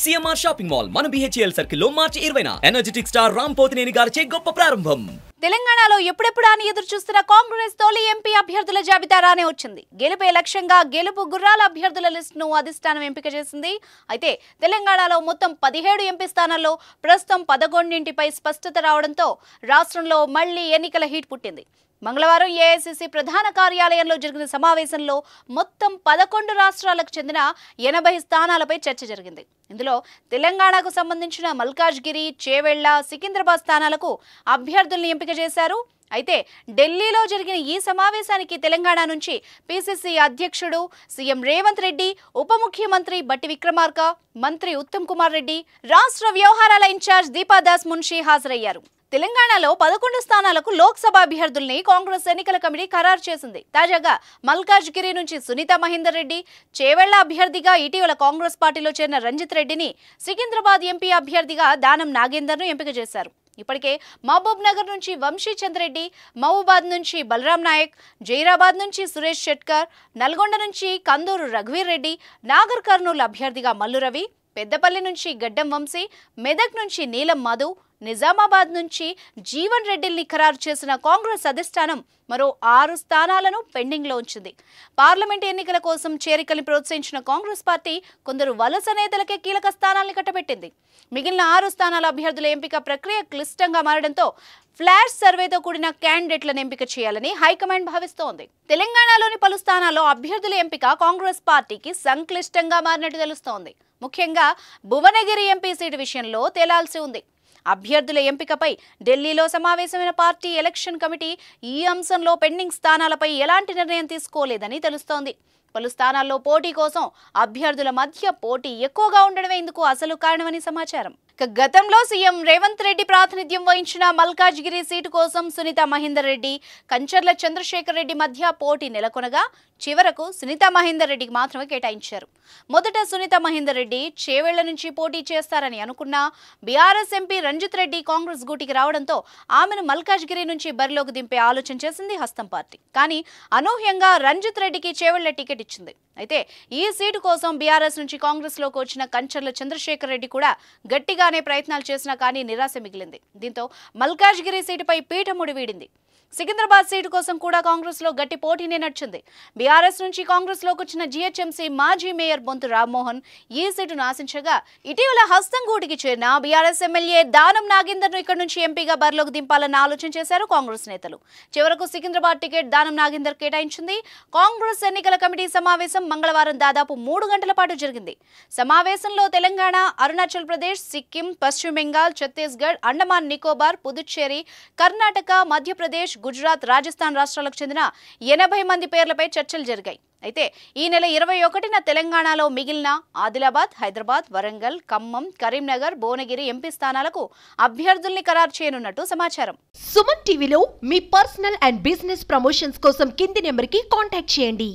CMR shopping mall మన BHEL circle లో మార్చి ఇరవైన ఎనర్జెటిక్ స్టార్ రామ్ పోతినేని గారిచే గొప్ప ప్రారంభం తెలంగాణలో ఎప్పుడెప్పుడు అని ఎదురు చూస్తున్న కాంగ్రెస్ తొలి ఎంపీ అభ్యర్థుల జాబితా రానే వచ్చింది గెలుపే లక్ష్యంగా గెలుపు గుర్రాల అభ్యర్థుల లిస్టును అధిష్టానం ఎంపిక చేసింది అయితే తెలంగాణలో మొత్తం పదిహేడు ఎంపీ స్థానాల్లో ప్రస్తుతం పదకొండింటిపై స్పష్టత రావడంతో రాష్ట్రంలో మళ్లీ ఎన్నికల హీట్ పుట్టింది మంగళవారం ఏఐసిసి ప్రధాన కార్యాలయంలో జరిగిన సమావేశంలో మొత్తం పదకొండు రాష్ట్రాలకు చెందిన ఎనభై స్థానాలపై చర్చ జరిగింది ఇందులో తెలంగాణకు సంబంధించిన మల్కాజ్గిరి చేవెళ్ల సికింద్రాబాద్ స్థానాలకు అభ్యర్థుల్ని ఎంపిక చేశారు అయితే ఢిల్లీలో జరిగిన ఈ సమావేశానికి తెలంగాణ నుంచి పిసిసి అధ్యక్షుడు సీఎం రేవంత్ రెడ్డి ఉప ముఖ్యమంత్రి బట్టి విక్రమార్క మంత్రి ఉత్తమ్ కుమార్ రెడ్డి రాష్ట్ర వ్యవహారాల ఇన్ఛార్జ్ దీపాదాస్ మున్షి హాజరయ్యారు తెలంగాణలో పదకొండు స్థానాలకు లోక్సభ అభ్యర్థుల్ని కాంగ్రెస్ ఎన్నికల కమిటీ ఖరారు చేసింది తాజాగా మల్కాజ్ గిరి నుంచి సునీత మహేందర్ రెడ్డి చేవెళ్ల అభ్యర్థిగా ఇటీవల కాంగ్రెస్ పార్టీలో చేరిన రంజిత్ రెడ్డిని సికింద్రాబాద్ ఎంపీ అభ్యర్థిగా దానం నాగేందర్ను ఎంపిక చేశారు ఇప్పటికే మహబూబ్ నగర్ నుంచి వంశీ చంద్రెడ్డి మహబూబాద్ నుంచి బలరాం నాయక్ జైరాబాద్ నుంచి సురేష్ షెట్కర్ నల్గొండ నుంచి కందూరు రఘువీర్ రెడ్డి నాగర్ కర్నూలు అభ్యర్థిగా మల్లురవి పెద్దపల్లి నుంచి గడ్డం వంశీ మెదక్ నుంచి నీలం మధు నిజామాబాద్ నుంచి జీవన్ రెడ్డిల్ని ఖరారు చేసిన కాంగ్రెస్ అధిష్టానం మరో ఆరు స్థానాలను పెండింగ్లో ఉంచింది పార్లమెంట్ ఎన్నికల కోసం చేరికల్ని ప్రోత్సహించిన కాంగ్రెస్ పార్టీ కొందరు వలస నేతలకే కీలక స్థానాల్ని కట్టబెట్టింది మిగిలిన ఆరు స్థానాల అభ్యర్థుల ఎంపిక ప్రక్రియ క్లిష్టంగా మారడంతో ఫ్లాష్ సర్వేతో కూడిన క్యాండిడేట్లను ఎంపిక చేయాలని హైకమాండ్ భావిస్తోంది తెలంగాణలోని పలు స్థానాల్లో అభ్యర్థుల ఎంపిక కాంగ్రెస్ పార్టీకి సంక్లిష్టంగా మారినట్టు తెలుస్తోంది ముఖ్యంగా భువనగిరి ఎంపీ సీటు విషయంలో తేలాల్సి ఉంది అభ్యర్థుల ఎంపికపై ఢిల్లీలో సమావేశమైన పార్టీ ఎలక్షన్ కమిటీ ఈ అంశంలో పెండింగ్ స్థానాలపై ఎలాంటి నిర్ణయం తీసుకోలేదని తెలుస్తోంది పలు స్థానాల్లో పోటీ కోసం అభ్యర్థుల మధ్య పోటీ ఎక్కువగా ఉండడమే ఇందుకు అసలు కారణమని సమాచారం గతంలో సీఎం రేవంత్ రెడ్డి ప్రాతినిధ్యం వహించిన మల్కాజ్గిరి సీటు కోసం సునీత మహేందర్ రెడ్డి కంచర్ల చంద్రశేఖర్ రెడ్డి మధ్య పోటీ నెలకొనగా చివరకు సునీత మహేందర్ రెడ్డికి మాత్రమే కేటాయించారు మొదట సునీత మహేందర్ రెడ్డి చేవేళ్ల నుంచి పోటీ చేస్తారని అనుకున్న బీఆర్ఎస్ ఎంపీ రంజిత్ రెడ్డి కాంగ్రెస్ గూటికి రావడంతో ఆమెను మల్కాజ్గిరి నుంచి బరిలోకి దింపే ఆలోచన చేసింది హస్తం పార్టీ కానీ అనూహ్యంగా రంజిత్ రెడ్డికి చేవేళ్ల టికెట్ ఇచ్చింది అయితే ఈ సీటు కోసం బీఆర్ఎస్ నుంచి కాంగ్రెస్లోకి వచ్చిన కంచర్ల చంద్రశేఖర్ రెడ్డి కూడా గట్టిగా చేయగానే ప్రయత్నాలు చేసినా కానీ నిరాశ మిగిలింది దీంతో మల్కాజ్గిరి సీటుపై పీఠముడి వీడింది సికింద్రాబాద్ సీటు కోసం కూడా కాంగ్రెస్ లో గట్టి పోటీనే నడిచింది బీఆర్ఎస్ నుంచి కాంగ్రెస్ లోకి వచ్చిన జీహెచ్ఎంసీ మాజీ మేయర్ బొంతు రామ్మోహన్ ఈ సీటును ఆశించగా ఇటీవల హస్తంగూటికి చేరిన బీఆర్ఎస్ ఎమ్మెల్యే దానం ను ఇక్కడ నుంచి ఎంపీగా బరిలోకి దింపాలని ఆలోచన చేశారు కాంగ్రెస్ నేతలు చివరకు సికింద్రాబాద్ టికెట్ దానం నాగేందర్ కేటాయించింది కాంగ్రెస్ ఎన్నికల కమిటీ సమావేశం మంగళవారం దాదాపు మూడు గంటల పాటు జరిగింది సమావేశంలో తెలంగాణ అరుణాచల్ ప్రదేశ్ సిక్కిం సిక్కిం పశ్చిమ బెంగాల్ ఛత్తీస్గఢ్ అండమాన్ నికోబార్ పుదుచ్చేరి కర్ణాటక మధ్యప్రదేశ్ గుజరాత్ రాజస్థాన్ రాష్ట్రాలకు చెందిన ఎనభై మంది పేర్లపై చర్చలు జరిగాయి అయితే ఈ నెల ఇరవై ఒకటిన తెలంగాణలో మిగిలిన ఆదిలాబాద్ హైదరాబాద్ వరంగల్ ఖమ్మం కరీంనగర్ భువనగిరి ఎంపీ స్థానాలకు అభ్యర్థుల్ని ఖరారు చేయనున్నట్టు సమాచారం సుమన్ టీవీలో మీ పర్సనల్ అండ్ బిజినెస్ ప్రమోషన్స్ కోసం కింది నెంబర్కి కాంటాక్ట్ చేయండి